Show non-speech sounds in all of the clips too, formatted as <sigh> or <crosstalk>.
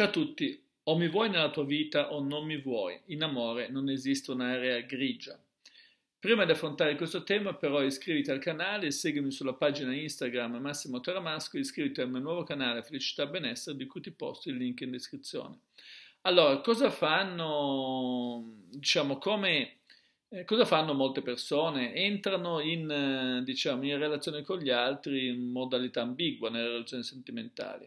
Ciao a tutti, o mi vuoi nella tua vita o non mi vuoi, in amore non esiste un'area grigia. Prima di affrontare questo tema però iscriviti al canale, seguimi sulla pagina Instagram Massimo Taramasco e iscriviti al mio nuovo canale Felicità Benessere di cui ti posto il link in descrizione. Allora, cosa fanno, diciamo, come, eh, cosa fanno molte persone? Entrano in, eh, diciamo, in relazione con gli altri in modalità ambigua nelle relazioni sentimentali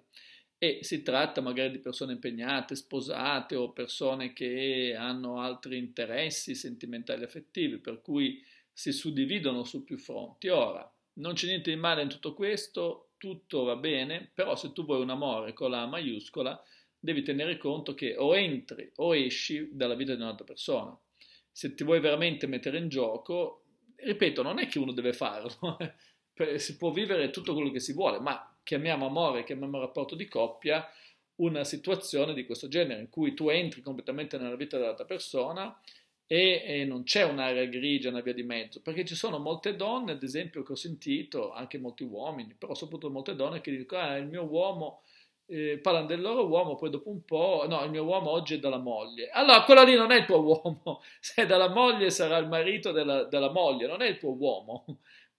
e si tratta magari di persone impegnate, sposate o persone che hanno altri interessi sentimentali e affettivi, per cui si suddividono su più fronti. Ora, non c'è niente di male in tutto questo, tutto va bene, però se tu vuoi un amore con la maiuscola, devi tenere conto che o entri o esci dalla vita di un'altra persona. Se ti vuoi veramente mettere in gioco, ripeto, non è che uno deve farlo, <laughs> eh, si può vivere tutto quello che si vuole, ma chiamiamo amore, chiamiamo rapporto di coppia, una situazione di questo genere in cui tu entri completamente nella vita dell'altra persona e, e non c'è un'area grigia, una via di mezzo, perché ci sono molte donne, ad esempio, che ho sentito, anche molti uomini, però soprattutto molte donne che dicono, ah, il mio uomo, eh, parlano del loro uomo, poi dopo un po', no, il mio uomo oggi è dalla moglie. Allora, quella lì non è il tuo uomo, <laughs> se è dalla moglie sarà il marito della, della moglie, non è il tuo uomo.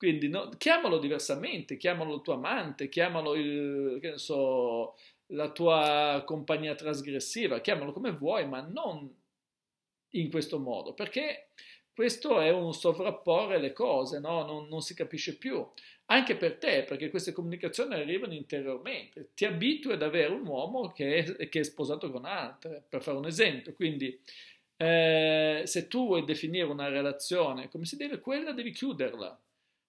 Quindi no, chiamalo diversamente, chiamalo il tuo amante, chiamalo il, so, la tua compagnia trasgressiva, chiamalo come vuoi, ma non in questo modo, perché questo è un sovrapporre le cose, no? non, non, si capisce più. Anche per te, perché queste comunicazioni arrivano interiormente. Ti abitui ad avere un uomo che è, che è sposato con altre, per fare un esempio. Quindi, eh, se tu vuoi definire una relazione come si deve, quella devi chiuderla.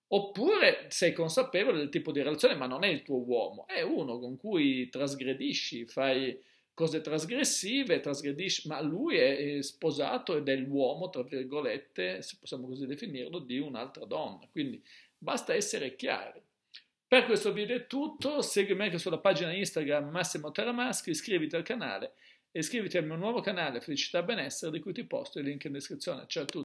Oppure sei consapevole del tipo di relazione, ma non è il tuo uomo, è uno con cui trasgredisci, fai cose trasgressive, trasgredisci, ma lui è sposato ed è l'uomo, tra virgolette, se possiamo così definirlo, di un'altra donna. Quindi basta essere chiari. Per questo video è tutto, seguimi anche sulla pagina Instagram Massimo Teramaschi, iscriviti al canale e iscriviti al mio nuovo canale Felicità Benessere di cui ti posto il link in descrizione. Ciao a tutti!